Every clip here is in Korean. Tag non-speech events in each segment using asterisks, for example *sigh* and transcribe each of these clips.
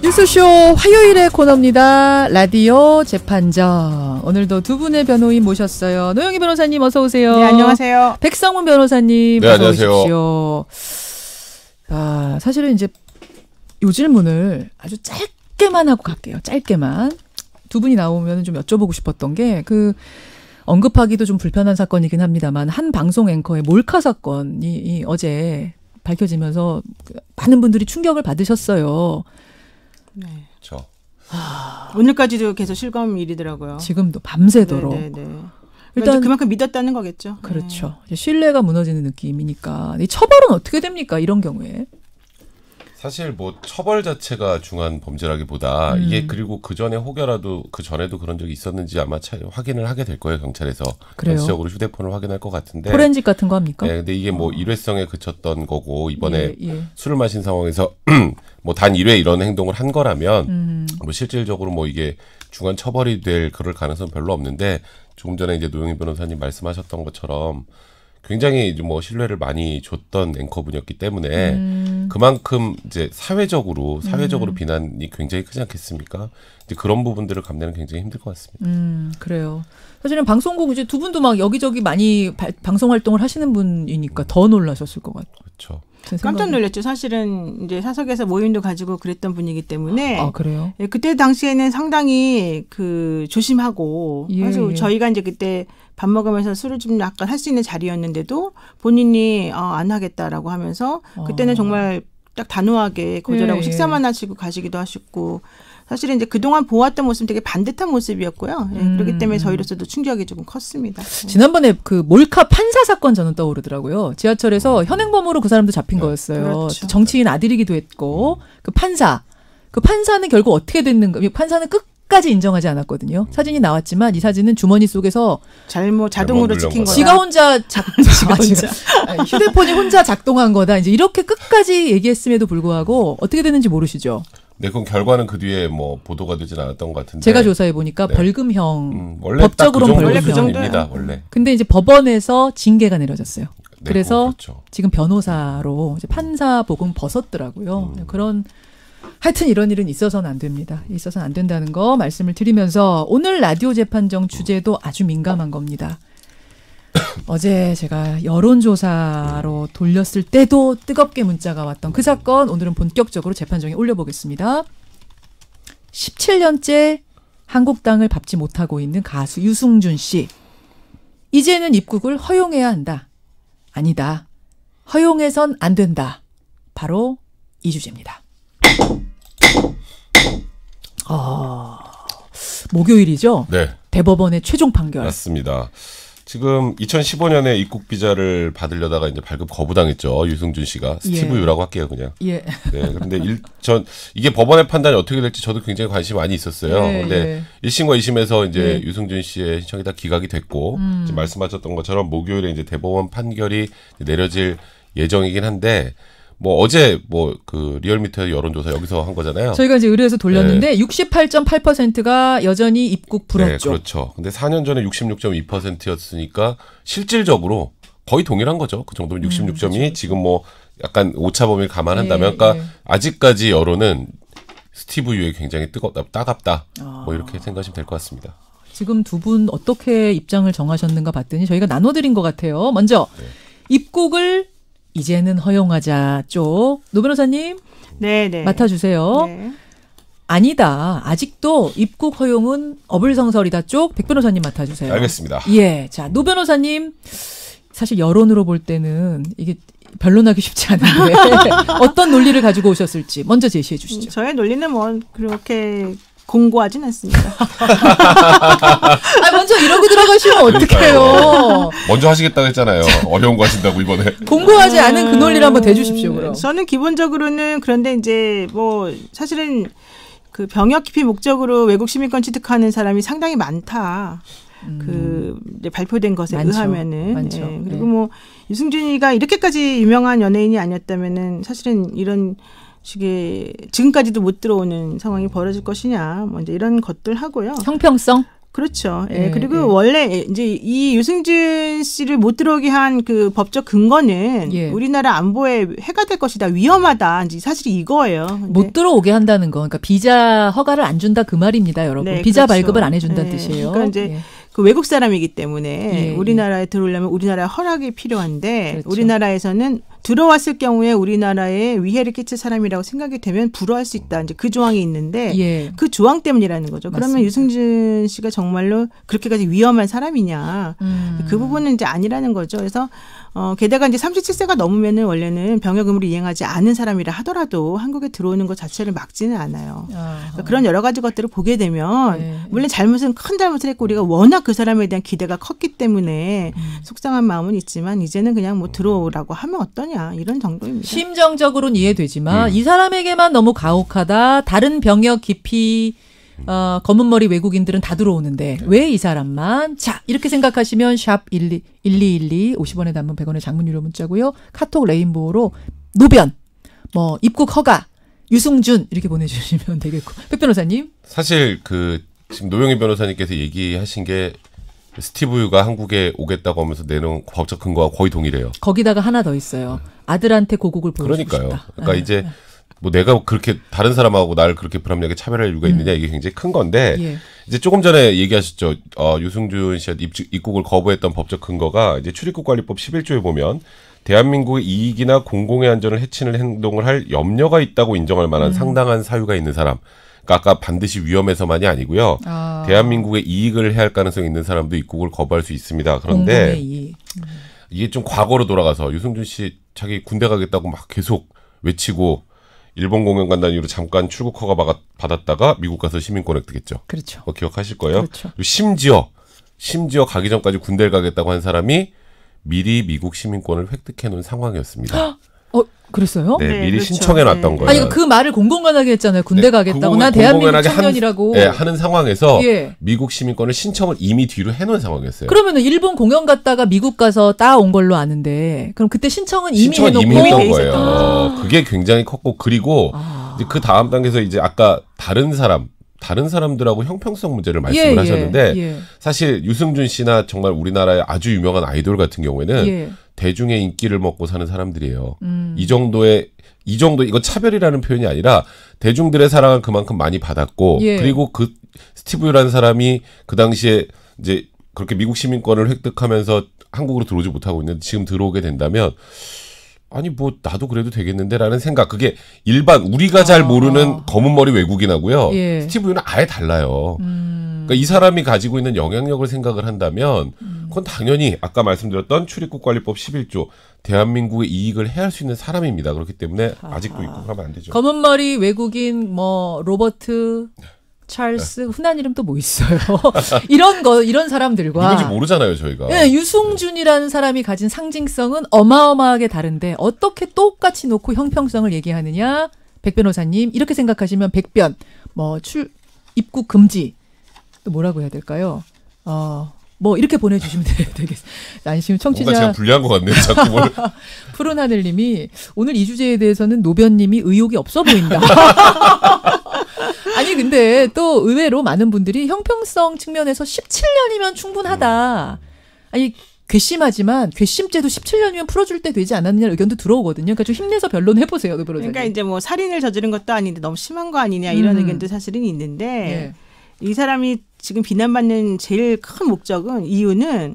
뉴스쇼 화요일의 코너입니다. 라디오 재판정. 오늘도 두 분의 변호인 모셨어요. 노영희 변호사님 어서 오세요. 네, 안녕하세요. 백성문 변호사님 네, 어서 안녕하세요. 오십시오. 아, 사실은 이제 요 질문을 아주 짧게만 하고 갈게요. 짧게만. 두 분이 나오면 좀 여쭤보고 싶었던 게 그 언급하기도 좀 불편한 사건이긴 합니다만 한 방송 앵커의 몰카 사건이 어제 밝혀지면서 많은 분들이 충격을 받으셨어요. 네. 저. 오늘까지도 계속 실감일이더라고요. 지금도 밤새도록. 네네네. 네, 네. 그러니까 일단 그만큼 믿었다는 거겠죠. 그렇죠. 네. 신뢰가 무너지는 느낌이니까 이 처벌은 어떻게 됩니까 이런 경우에? 사실 뭐 처벌 자체가 중한 범죄라기보다 음. 이게 그리고 그 전에 혹여라도 그 전에도 그런 적이 있었는지 아마 차, 확인을 하게 될 거예요 경찰에서 그래요? 적으로 휴대폰을 확인할 것 같은데 포렌식 같은 거 합니까? 네, 근데 이게 뭐 어. 일회성에 그쳤던 거고 이번에 예, 예. 술을 마신 상황에서 *clears throat* 뭐 단 일회 이런 행동을 한 거라면 음. 뭐 실질적으로 뭐 이게 중한 처벌이 될 그럴 가능성 은 별로 없는데 조금 전에 이제 노영희 변호사님 말씀하셨던 것처럼. 굉장히 뭐 신뢰를 많이 줬던 앵커분이었기 때문에 음. 그만큼 이제 사회적으로 사회적으로 음. 비난이 굉장히 크지 않겠습니까? 이제 그런 부분들을 감내는 굉장히 힘들 것 같습니다. 음, 그래요. 사실은 방송국 이제 두 분도 막 여기저기 많이 바, 방송 활동을 하시는 분이니까 더 놀라셨을 것 같아요. 그렇죠. 깜짝 놀랐죠. 사실은 이제 사석에서 모임도 가지고 그랬던 분이기 때문에. 아, 그래요? 예, 그때 당시에는 상당히 그 조심하고. 예, 아주 예. 저희가 이제 그때 밥 먹으면서 술을 좀 약간 할 수 있는 자리였는데도 본인이 어, 안 하겠다라고 하면서 어. 그때는 어. 정말 딱 단호하게 거절하고 예, 예. 식사만 하시고 가시기도 하셨고 사실은 이제 그동안 보았던 모습 되게 반듯한 모습이었고요. 예, 음. 그렇기 때문에 저희로서도 충격이 조금 컸습니다. 지난번에 그 몰카 판사 사건 저는 떠오르더라고요. 지하철에서 어. 현행범으로 그 사람도 잡힌 네. 거였어요. 그렇죠. 정치인 아들이기도 했고 그 판사 그 판사는 결국 어떻게 됐는가? 판사는 끝 끝까지 인정하지 않았거든요. 사진이 나왔지만 이 사진은 주머니 속에서 잘못 자동으로 찍힌 거다. 지가 혼자 작 지가 *laughs* 혼자 아, 휴대폰이 혼자 작동한 거다. 이제 이렇게 끝까지 얘기했음에도 불구하고 어떻게 되는지 모르시죠. 네, 그 결과는 그 뒤에 뭐 보도가 되진 않았던 것 같은데. 제가 조사해 보니까 네. 벌금형 음, 원래 그 법적으로는 그 벌금형입니다. 원래. 근데 이제 법원에서 징계가 내려졌어요. 네, 그래서 어, 그렇죠. 지금 변호사로 이제 판사 복음 벗었더라고요. 음. 그런 하여튼 이런 일은 있어서는 안 됩니다. 있어서는 안 된다는 거 말씀을 드리면서 오늘 라디오 재판정 주제도 아주 민감한 겁니다. *coughs* 어제 제가 여론조사로 돌렸을 때도 뜨겁게 문자가 왔던 그 사건 오늘은 본격적으로 재판정에 올려보겠습니다. 17년째 한국당을 밟지 못하고 있는 가수 유승준 씨. 이제는 입국을 허용해야 한다. 아니다. 허용해선 안 된다. 바로 이 주제입니다. 아, 목요일이죠? 네. 대법원의 최종 판결. 맞습니다. 지금 2015년에 입국 비자를 받으려다가 이제 발급 거부당했죠. 유승준 씨가 예. 스티브 예. 유라고 할게요, 그냥. 예. 네. 런데 일, 전 이게 법원의 판단이 어떻게 될지 저도 굉장히 관심이 많이 있었어요. 예, 근데 예. 1심과 2심에서 이제 예. 유승준 씨의 신청이 다 기각이 됐고 음. 지금 말씀하셨던 것처럼 목요일에 이제 대법원 판결이 내려질 예정이긴 한데 뭐 어제 뭐 그 리얼미터 여론조사 여기서 한 거잖아요. 저희가 이제 의뢰해서 돌렸는데 네. 68.8%가 여전히 입국 불허 네, 그렇죠. 근데 4년 전에 66.2%였으니까 실질적으로 거의 동일한 거죠. 그 정도면 66.2 음, 그렇죠. 지금 뭐 약간 오차범위를 감안한다면 네, 그러니까 네. 아직까지 여론은 스티브 유에 굉장히 뜨겁다 따갑다 아. 뭐 이렇게 아. 생각하시면 될 것 같습니다. 지금 두 분 어떻게 입장을 정하셨는가 봤더니 저희가 나눠드린 것 같아요. 먼저 네. 입국을 이제는 허용하자 쪽 노 변호사님 네네. 네. 맡아주세요. 네. 아니다. 아직도 입국 허용은 어불성설이다 쪽 백 변호사님 맡아주세요. 알겠습니다. 예. 자, 노 변호사님. 사실 여론으로 볼 때는 이게 변론하기 쉽지 않은데 *laughs* 어떤 논리를 가지고 오셨을지 먼저 제시해 주시죠. 저의 논리는 뭐 그렇게 공고하진 않습니다. *laughs* 아, 먼저 이러고 들어가시면 어떡해요. 먼저 하시겠다고 했잖아요. 어려운 거 하신다고 이번에. 공고하지 않은 그 논리를 한번 음, 대주십시오. 그럼. 저는 기본적으로는 그런데 이제 뭐 사실은 그 병역 기피 목적으로 외국 시민권 취득하는 사람이 상당히 많다. 음. 그 음. 발표된 것에 많죠. 의하면은 많죠. 예. 그리고 네. 뭐 유승준이가 이렇게까지 유명한 연예인이 아니었다면은 사실은 이런 이게 지금까지도 못 들어오는 상황이 음. 벌어질 것이냐 뭐 이제 이런 것들 하고요. 형평성. 그렇죠. 예. 네, 그리고 네. 원래 이제 이 유승준 씨를 못 들어오게 한 그 법적 근거는 예. 우리나라 안보에 해가 될 것이다, 위험하다. 이제 사실 이거예요. 못 들어오게 한다는 거, 그러니까 비자 허가를 안 준다 그 말입니다, 여러분. 네, 비자 그렇죠. 발급을 안 해준다는 네. 뜻이에요. 그러니까 이제 예. 그 외국 사람이기 때문에 예, 예. 우리나라에 들어오려면 우리나라 허락이 필요한데 그렇죠. 우리나라에서는 들어왔을 경우에 우리나라에 위해를 끼칠 사람이라고 생각이 되면 불허할 수 있다. 이제 그 조항이 있는데 예. 그 조항 때문이라는 거죠. 맞습니다. 그러면 유승준 씨가 정말로 그렇게까지 위험한 사람이냐. 음. 그 부분은 이제 아니라는 거죠. 그래서 어, 게다가 이제 37세가 넘으면은 원래는 병역 의무를 이행하지 않은 사람이라 하더라도 한국에 들어오는 것 자체를 막지는 않아요. 아, 그러니까 어. 그런 여러 가지 것들을 보게 되면 네. 물론 잘못은 큰 잘못을 했고 우리가 워낙 그 사람에 대한 기대가 컸기 때문에 음. 속상한 마음은 있지만 이제는 그냥 뭐 들어오라고 하면 어떠냐 이런 정도입니다. 심정적으로는 이해되지만 음. 이 사람에게만 너무 가혹하다. 다른 병역 기피 어, 검은 머리 외국인들은 다 들어오는데 네. 왜이 사람만? 자, 이렇게 생각하시면 샵 1212 50원에 담은 100원의 장문 유료 문자고요. 카톡 레인보우로 노변, 뭐 입국 허가, 유승준 이렇게 보내주시면 *laughs* 되겠고. 백 변호사님. 사실 그 지금 노영희 변호사님께서 얘기하신 게 스티브유가 한국에 오겠다고 하면서 내놓은 법적 근거와 거의 동일해요. 거기다가 하나 더 있어요. 아들한테 고국을 보여주고 그러니까요. 싶다. 그러니까 네. 이제 네. 뭐 내가 그렇게 다른 사람하고 나를 그렇게 불합리하게 차별할 이유가 있느냐 음. 이게 굉장히 큰 건데 예. 이제 조금 전에 얘기하셨죠. 어, 유승준 씨가 입 입국을 거부했던 법적 근거가 이제 출입국 관리법 11조에 보면 대한민국의 이익이나 공공의 안전을 해치는 행동을 할 염려가 있다고 인정할 만한 음. 상당한 사유가 있는 사람. 그러니까 아까 반드시 위험해서만이 아니고요. 아. 대한민국의 이익을 해할 가능성이 있는 사람도 입국을 거부할 수 있습니다. 그런데 음. 이게 좀 과거로 돌아가서 유승준 씨 자기 군대 가겠다고 막 계속 외치고 일본 공연 간다는이유로 잠깐 출국 허가 받았다가 미국 가서 시민권 획득했죠. 그렇죠. 어, 기억하실 거예요. 그렇죠. 심지어 심지어 가기 전까지 군대를 가겠다고 한 사람이 미리 미국 시민권을 획득해 놓은 상황이었습니다. 그랬어요? 네, 네 미리 그렇죠. 신청해 네. 놨던 거예요. 아니 그 말을 공공연하게 했잖아요. 군대 네, 가겠다고. 나 대한민국 청년이라고. 한, 네, 하는 상황에서 예. 미국 시민권을 신청을 이미 뒤로 해 놓은 상황이었어요. 그러면은 일본 공연 갔다가 미국 가서 따온 걸로 아는데 그럼 그때 신청은 이미 신청은 해놓고 이미 했던 거예요. 아. 그게 굉장히 컸고 그리고 아. 그 다음 단계에서 이제 아까 다른 사람 다른 사람들하고 형평성 문제를 예, 말씀을 예, 하셨는데 예, 예. 사실 유승준 씨나 정말 우리나라의 아주 유명한 아이돌 같은 경우에는 예. 대중의 인기를 먹고 사는 사람들이에요. 음. 이 정도의 이 정도 이거 차별이라는 표현이 아니라 대중들의 사랑을 그만큼 많이 받았고 예. 그리고 그 스티브 유라는 사람이 그 당시에 이제 그렇게 미국 시민권을 획득하면서 한국으로 들어오지 못하고 있는데 지금 들어오게 된다면 아니 뭐 나도 그래도 되겠는데라는 생각 그게 일반 우리가 잘 아. 모르는 검은 머리 외국인하고요 예. 스티브 유는 아예 달라요. 음. 그니까이 사람이 가지고 있는 영향력을 생각을 한다면 음. 그건 당연히 아까 말씀드렸던 출입국 관리법 11조 대한민국의 이익을 해할 수 있는 사람입니다. 그렇기 때문에 아직도 입국하면 안 되죠. 검은 머리 외국인 뭐 로버트 네. 찰스 흔한 이름 또 뭐 있어요? *laughs* 이런 거 이런 사람들과 누군지 모르잖아요 저희가. 네, 유승준이라는 사람이 가진 상징성은 어마어마하게 다른데 어떻게 똑같이 놓고 형평성을 얘기하느냐? 백 변호사님 이렇게 생각하시면 백변 뭐 출 입국 금지 또 뭐라고 해야 될까요? 어. 뭐 이렇게 보내주시면 *laughs* 되겠어요. 안심 청취자. 뭔가 제가 불리한 것 같네요. 자꾸 뭘. *laughs* 푸른 하늘님이 오늘 이 주제에 대해서는 노변님이 의욕이 없어 보인다. 아니 근데 또 의외로 많은 분들이 형평성 측면에서 17년이면 충분하다. 음. 아니 괘씸하지만 괘씸죄도 17년이면 풀어줄 때 되지 않았느냐 의견도 들어오거든요. 그러니까 좀 힘내서 변론 해보세요, 그 그러니까 이제 뭐 살인을 저지른 것도 아닌데 너무 심한 거 아니냐 이런 음. 의견도 사실은 있는데 예. 이 사람이 지금 비난받는 제일 큰 목적은 이유는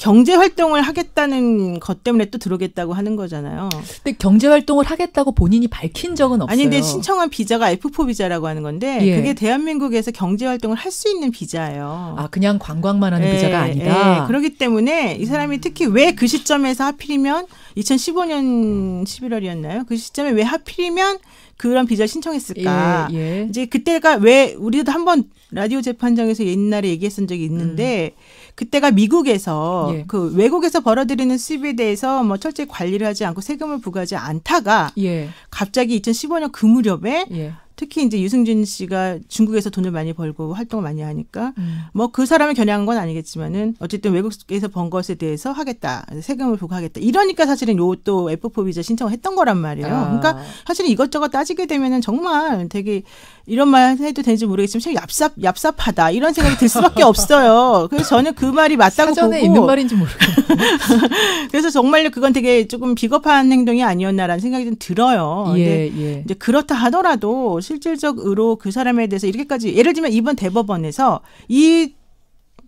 경제 활동을 하겠다는 것 때문에 또 들어오겠다고 하는 거잖아요. 근데 경제 활동을 하겠다고 본인이 밝힌 적은 없어요. 아니 근데 신청한 비자가 F4 비자라고 하는 건데 예. 그게 대한민국에서 경제 활동을 할 수 있는 비자예요. 아 그냥 관광만 하는 예, 비자가 예. 아니다. 예. 그렇기 때문에 이 사람이 특히 왜 그 시점에서 하필이면 2015년 11월이었나요? 음. 그 시점에 왜 하필이면 그런 비자를 신청했을까? 예, 예. 이제 그때가 왜 우리도 한번 라디오 재판장에서 옛날에 얘기했던 적이 있는데 음. 그때가 미국에서 예. 그 외국에서 벌어들이는 수입에 대해서 뭐 철저히 관리를 하지 않고 세금을 부과하지 않다가 예. 갑자기 2015년 그 무렵에 예. 특히 이제 유승준 씨가 중국에서 돈을 많이 벌고 활동을 많이 하니까 음. 뭐그 사람을 겨냥한 건 아니겠지만은 어쨌든 외국에서 번 것에 대해서 하겠다 세금을 부과하겠다 이러니까 사실은 요 또 F4 비자 신청을 했던 거란 말이에요. 아. 그러니까 사실은 이것저것 따지게 되면은 정말 되게 이런 말 해도 되는지 모르겠지만 참 얍삽 얍삽하다 이런 생각이 들 수밖에 없어요. 그래서 저는 그 말이 맞다고 사전에 보고 있는 말인지 모르겠어요. *laughs* 그래서 정말로 그건 되게 조금 비겁한 행동이 아니었나라는 생각이 좀 들어요. 예, 근데 예. 이제 그렇다 하더라도 실질적으로 그 사람에 대해서 이렇게까지 예를 들면 이번 대법원에서 이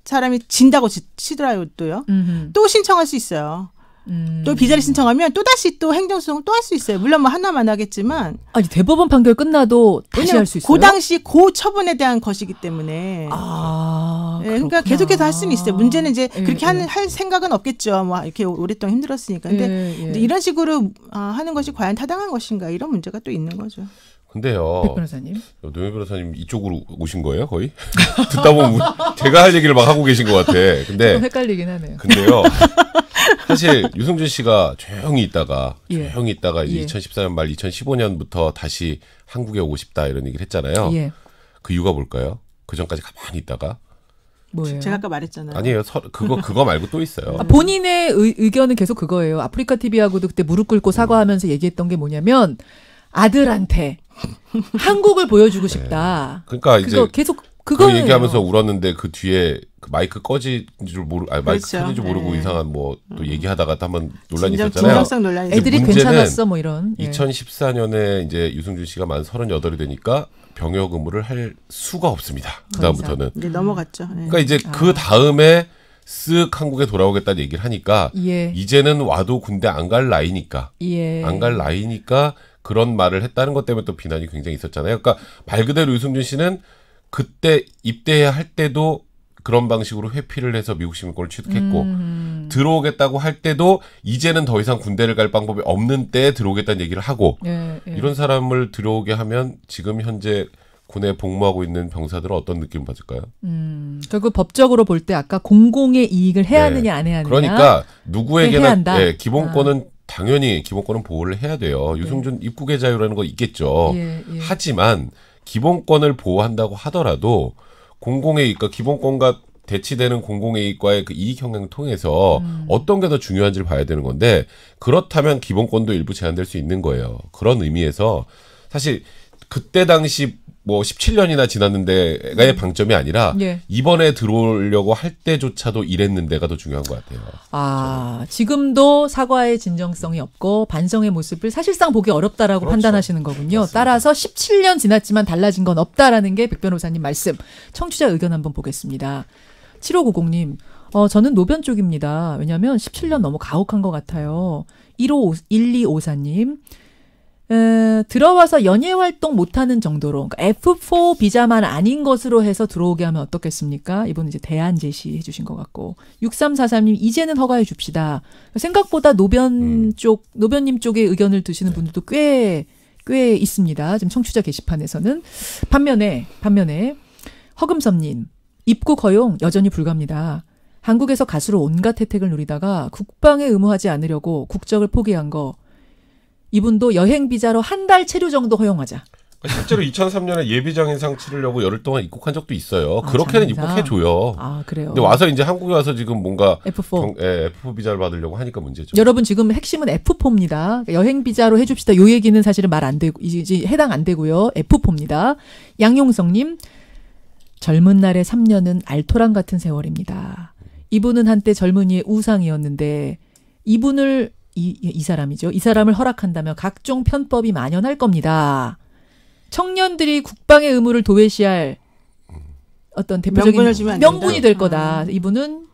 사람이 진다고 치더라도요. 음흠. 또 신청할 수 있어요. 음. 또 비자를 신청하면 또 다시 또 행정소송을 또할 수 있어요. 물론 뭐 하나만 하겠지만 아니 대법원 판결 끝나도 다시 할 수 있어요. 그 당시 고 처분에 대한 것이기 때문에 아 네, 그러니까 계속해서 할 수는 있어요. 문제는 이제 예, 그렇게 예. 하는 할 생각은 없겠죠. 뭐 이렇게 오랫동안 힘들었으니까. 근데 예, 예. 이런 식으로 아, 하는 것이 과연 타당한 것인가 이런 문제가 또 있는 거죠. 근데요. 백 변호사님. 어, 노영 변호사님 이쪽으로 오신 거예요, 거의? *laughs* 듣다 보면 제가 할 얘기를 막 하고 계신 것 같아. 근데 헷갈리긴 하네요. 근데요. *laughs* 사실 유승준 씨가 조용히 있다가 예. 조용히 있다가 이제 예. 2014년 말 2015년부터 다시 한국에 오고 싶다 이런 얘기를 했잖아요. 예. 그 이유가 뭘까요? 그 전까지 가만히 있다가 뭐예요? 제가 아까 말했잖아요. 아니에요. 서, 그거 그거 말고 또 있어요. 아, 본인의 의, 견은 계속 그거예요. 아프리카 TV하고도 그때 무릎 꿇고 사과하면서 얘기했던 게 뭐냐면 아들한테 *laughs* 한국을 보여주고 네. 싶다. 그러니까 이제 계속 그거 얘기하면서 울었는데 그 뒤에 그 마이크 꺼진 줄 모르, 아 마이크 그렇죠. 켜진 줄 모르고 네. 이상한 뭐또 음. 얘기하다가 또 한번 논란이 진정, 있었잖아요. 논란이 애들이 괜찮았어 뭐 이런. 2014년에 예. 이제 유승준 씨가 만 38이 되니까 병역 의무를 할 수가 없습니다. 그 다음부터는 그렇죠. 이제 넘어갔죠. 네. 그러니까 이제 그 아. 그 다음에 쓱 한국에 돌아오겠다는 얘기를 하니까 예. 이제는 와도 군대 안 갈 나이니까 예. 안갈 나이니까 그런 말을 했다는 것 때문에 또 비난이 굉장히 있었잖아요. 그러니까 말 그대로 유승준 씨는 그때 입대할 때도 그런 방식으로 회피를 해서 미국 시민권을 취득했고 음. 들어오겠다고 할 때도 이제는 더 이상 군대를 갈 방법이 없는 때 들어오겠다는 얘기를 하고 예, 예. 이런 사람을 들어오게 하면 지금 현재 군에 복무하고 있는 병사들은 어떤 느낌 을 받을까요? 음, 결국 법적으로 볼 때 아까 공공의 이익을 해야 네. 하느냐 안 해야 하느냐 그러니까 누구에게나 네, 예, 기본권은 아. 당연히 기본권은 보호를 해야 돼요. 유승준 네. 입국의 자유라는 거 있겠죠. 예, 예. 하지만 기본권을 보호한다고 하더라도 공공의 그러니 기본권과 대치되는 공공의 이익과의 그 이익 형량을 통해서 음. 어떤 게 더 중요한지를 봐야 되는 건데 그렇다면 기본권도 일부 제한될 수 있는 거예요. 그런 의미에서 사실 그때 당시 뭐 17년이나 지났는데 가의 음. 방점이 아니라 예. 이번에 들어오려고 할 때조차도 이랬는데가 더 중요한 것 같아요. 아 저는. 지금도 사과의 진정성이 없고 반성의 모습을 사실상 보기 어렵다라고 그렇죠. 판단하시는 거군요. 맞습니다. 따라서 17년 지났지만 달라진 건 없다라는 게 백 변호사님 말씀. 청취자 의견 한번 보겠습니다. 7590님. 어, 저는 노변 쪽입니다. 왜냐면 하 17년 너무 가혹한 것 같아요. 1 5 1254님. 들어와서 연예 활동 못하는 정도로 그러니까 F4 비자만 아닌 것으로 해서 들어오게 하면 어떻겠습니까? 이분은 이제 대안 제시해 주신 것 같고 6343님 이제는 허가해 줍시다. 그러니까 생각보다 노변 음. 쪽 노변님 쪽의 의견을 드시는 네. 분들도 꽤 꽤 있습니다. 지금 청취자 게시판에서는 반면에 반면에 허금섭님 입국 허용 여전히 불갑니다. 가 한국에서 가수로 온갖 혜택을 누리다가 국방에 의무하지 않으려고 국적을 포기한 거 이분도 여행 비자로 한 달 체류 정도 허용하자. 그러니까 실제로 2003년에 예비장인상 치르려고 열흘 동안 입국한 적도 있어요. 아, 그렇게는 입국해 줘요. 아 그래요. 근데 와서 이제 한국에 와서 지금 뭔가 F4 경, 예, F4 비자를 받으려고 하니까 문제죠. 여러분 지금 핵심은 F4입니다. 그러니까 여행 비자로 해줍시다. 요 얘기는 사실은 말 안 되고 이제 해당 안 되고요. F4입니다. 양용성님 젊은 날의 3년은 알토란 같은 세월입니다. 이분은 한때 젊은이의 우상이었는데 이분을 이, 이 사람이죠. 이 사람을 허락한다면 각종 편법이 만연할 겁니다. 청년들이 국방의 의무를 도외시할 어떤 대표적인 명분이될 거다. 음. 이분은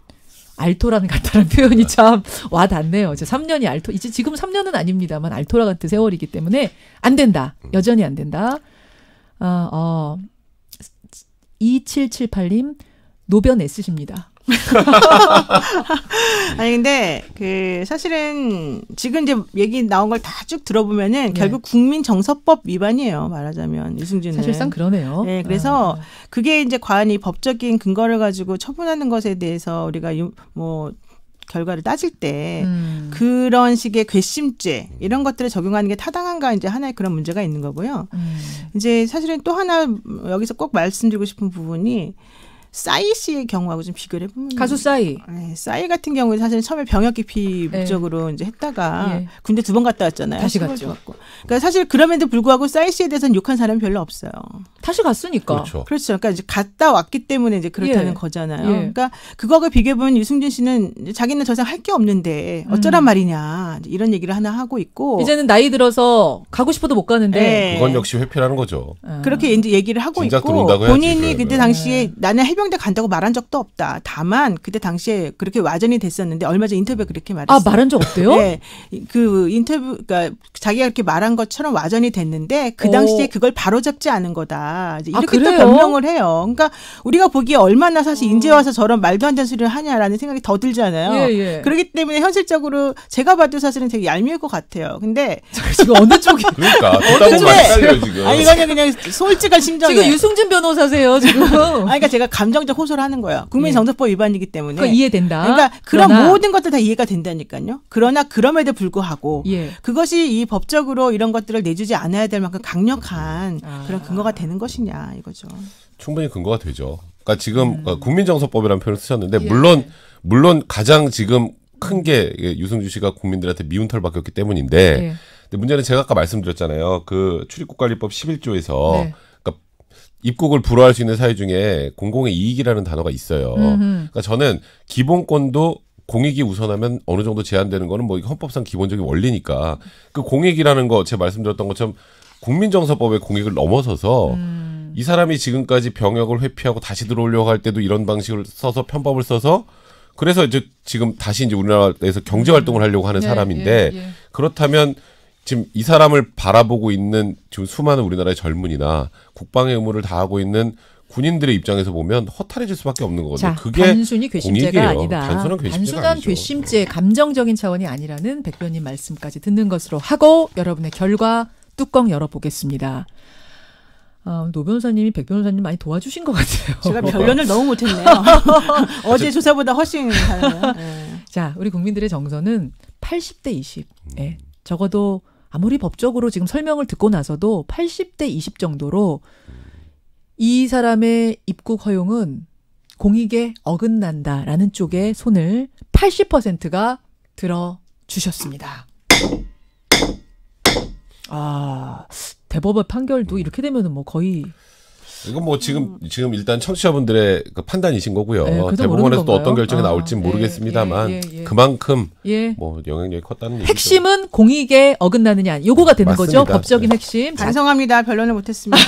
알토란 같다는 *laughs* 표현이 참 와닿네요. 이 3년이 알토, 이제 지금 3년은 아닙니다만 알토라 같은 세월이기 때문에 안 된다. 음. 여전히 안 된다. 아, 어, 어, 2778님, 노변 애쓰십니다. *laughs* 아니 근데 그 사실은 지금 이제 얘기 나온 걸 다 쭉 들어보면은 네. 결국 국민 정서법 위반이에요. 말하자면 이승준은 사실상 그러네요. 네, 그래서 아. 그게 이제 과연 이 법적인 근거를 가지고 처분하는 것에 대해서 우리가 뭐 결과를 따질 때 음. 그런 식의 괘씸죄 이런 것들을 적용하는 게 타당한가 이제 하나의 그런 문제가 있는 거고요. 음. 이제 사실은 또 하나 여기서 꼭 말씀드리고 싶은 부분이 싸이 씨의 경우하고 좀 비교를 해보면 가수 싸이 네, 싸이 같은 경우에 사실 처음에 병역 기피 목적으로 네. 이제 했다가 예. 군대 두 번 갔다 왔잖아요. 다시 갔죠. 갔고. 그러니까 사실 그럼에도 불구하고 싸이 씨에 대해서는 욕한 사람이 별로 없어요. 다시 갔으니까. 그렇죠. 그렇죠. 그러니까 이제 갔다 왔기 때문에 이제 그렇다는 예. 거잖아요. 예. 그러니까 그거하 비교해 보면 유승준 씨는 자기는 저 이상 할 게 없는데 음. 어쩌란 음. 말이냐 이런 얘기를 하나 하고 있고 이제는 나이 들어서 가고 싶어도 못 가는데 네. 그건 역시 회피라는 거죠. 아. 그렇게 이제 얘기를 하고 있고 본인이 그때 당시에 네. 나는 해병 해병대 간다고 말한 적도 없다. 다만 그때 당시에 그렇게 와전이 됐었는데 얼마 전 인터뷰 에 그렇게 아, 말했어요. 아 말한 적 없대요? 네, *laughs* 그 인터뷰 그러니까 자기가 이렇게 말한 것처럼 와전이 됐는데 그 당시에 오. 그걸 바로잡지 않은 거다. 아, 이렇게 아, 또 변명을 해요. 그러니까 우리가 보기에 얼마나 사실 음. 인제 와서 저런 말도 안 되는 소리를 하냐라는 생각이 더 들잖아요. 예, 예. 그렇기 때문에 현실적으로 제가 봐도 사실은 되게 얄미울 것 같아요. 근데 지금 어느 쪽이 *laughs* 그러니까 듣다 보면 헷갈려 지금. 아니 이거는 그냥 솔직한 심정. 지금 유승진 변호사세요 지금. *laughs* 아 그러니까 제가 감정적 호소를 하는 거예요. 국민정서법 예. 위반이기 때문에. 그러니까 이해된다. 그러니까 그런 그러나. 모든 것들 다 이해가 된다니까요. 그러나 그럼에도 불구하고 예. 그것이 이 법적으로 이런 것들을 내주지 않아야 될 만큼 강력한 아. 그런 근거가 되는 것이냐 이거죠. 충분히 근거가 되죠. 그러니까 지금 음. 어, 국민정서법이라는 표현을 쓰셨는데 예. 물론 네. 물론 가장 지금 큰 게 유승주 씨가 국민들한테 미운 털 바뀌었기 때문인데 예. 근데 문제는 제가 아까 말씀드렸잖아요. 그 출입국관리법 11조에서 네. 그니까 입국을 불허할 수 있는 사유 중에 공공의 이익이라는 단어가 있어요. 음흠. 그러니까 저는 기본권도 공익이 우선하면 어느 정도 제한되는 거는 뭐 헌법상 기본적인 원리니까 그 공익이라는 거 제가 말씀드렸던 것처럼 국민정서법의 공익을 넘어서서 음. 이 사람이 지금까지 병역을 회피하고 다시 들어오려고 할 때도 이런 방식을 써서 편법을 써서 그래서 이제 지금 다시 이제 우리나라에서 경제 활동을 하려고 하는 음. 예, 사람인데 예, 예. 그렇다면 지금 이 사람을 바라보고 있는 지금 수많은 우리나라의 젊은이나 국방의 의무를 다하고 있는 군인들의 입장에서 보면 허탈해질 수밖에 없는 거거든요. 자, 그게 단순히 괘씸죄가 공익이에요. 아니다. 단순한 괘씸죄가 단순한 아니죠. 괘씸죄, 감정적인 차원이 아니라는 백변님 말씀까지 듣는 것으로 하고 여러분의 결과 뚜껑 열어보겠습니다. 아, 노 변호사님이 백 변호사님 많이 도와주신 것 같아요. 제가 그러니까. 변론을 너무 못했네요. *laughs* 어제 조사보다 훨씬 네. *laughs* 자, 우리 국민들의 정서는 80대 20. 예. 네. 적어도 아무리 법적으로 지금 설명을 듣고 나서도 80대 20 정도로 음. 이 사람의 입국 허용은 공익에 어긋난다라는 쪽에 손을 80%가 들어 주셨습니다. 아, 대법원 판결도 이렇게 되면은 뭐 거의 이건 뭐 지금 음. 지금 일단 청취자분들의 그 판단이신 거고요. 네, 대법원에서 또 어떤 결정이 아, 나올지 네, 모르겠습니다만 예, 예, 예. 그만큼 예. 뭐 영향력이 컸다는 얘기죠. 핵심은 공익에 어긋나느냐 요거가 되는 맞습니다. 거죠. 법적인 네. 핵심. 죄송합니다 변론을 못했습니다. *laughs*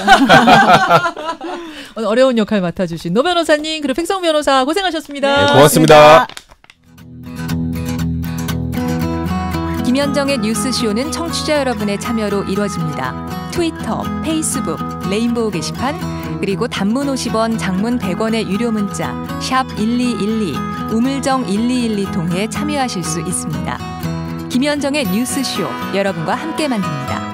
어려운 역할 맡아주신 노 변호사님 그리고 백성 변호사 고생하셨습니다. 네, 고맙습니다. 고맙습니다. 김현정의 뉴스쇼는 청취자 여러분의 참여로 이루어집니다. 트위터, 페이스북, 레인보우 게시판 그리고 단문 50원, 장문 100원의 유료 문자 샵 1212, 우물정 1212 통해 참여하실 수 있습니다. 김현정의 뉴스쇼 여러분과 함께 만듭니다.